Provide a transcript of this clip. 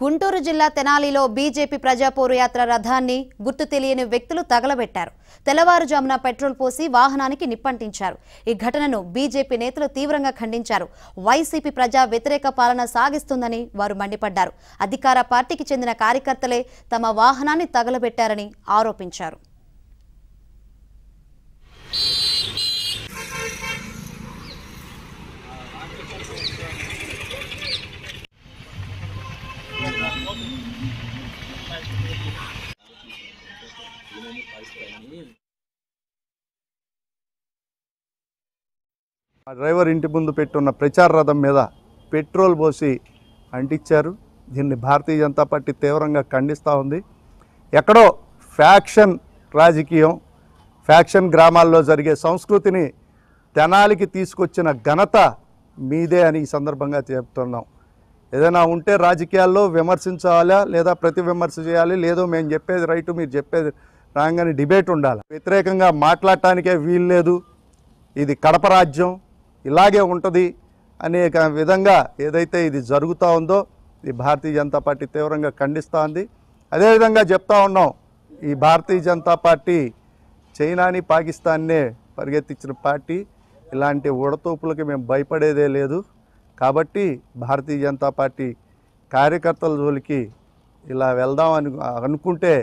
గుంటూరు జిల్లా తెనాలిలో బీజేపీ యాత్ర రథాన్ని గుర్తు తెలియని వ్యక్తులు తగలబెట్టారు తెల్లవారుజామున పెట్రోల్ పోసి వాహనానికి నిప్పంటించారు ఈ ఘటనను బీజేపీ నేతలు తీవ్రంగా ఖండించారు వైసీపీ ప్రజా వ్యతిరేక పాలన సాగిస్తుందని వారు మండిపడ్డారు అధికార పార్టీకి చెందిన కార్యకర్తలే తమ వాహనాన్ని తగలబెట్టారని ఆరోపించారు ఆ డ్రైవర్ ఇంటి ముందు పెట్టున్న ప్రచార రథం మీద పెట్రోల్ పోసి అంటించారు దీన్ని భారతీయ జనతా పార్టీ తీవ్రంగా ఖండిస్తూ ఉంది ఎక్కడో ఫ్యాక్షన్ రాజకీయం ఫ్యాక్షన్ గ్రామాల్లో జరిగే సంస్కృతిని తెనాలికి తీసుకొచ్చిన ఘనత మీదే అని ఈ సందర్భంగా చెప్తున్నాం ఏదైనా ఉంటే రాజకీయాల్లో విమర్శించాలా లేదా ప్రతి విమర్శ చేయాలి లేదో మేము చెప్పేది రైట్ మీరు చెప్పేది రాంగ్ అని డిబేట్ ఉండాలి వ్యతిరేకంగా మాట్లాడటానికే వీల్లేదు ఇది కడప రాజ్యం ఇలాగే ఉంటుంది అనేక విధంగా ఏదైతే ఇది జరుగుతూ ఉందో ఈ భారతీయ జనతా పార్టీ తీవ్రంగా ఖండిస్తూ ఉంది అదేవిధంగా చెప్తా ఉన్నాం ఈ భారతీయ జనతా పార్టీ చైనాని పాకిస్తాన్నే పరిగెత్తించిన పార్టీ ఇలాంటి ఉడతూపులకి మేము భయపడేదే లేదు కాబట్టి భారతీయ జనతా పార్టీ కార్యకర్తల జోలికి ఇలా వెళ్దాం అని అనుకుంటే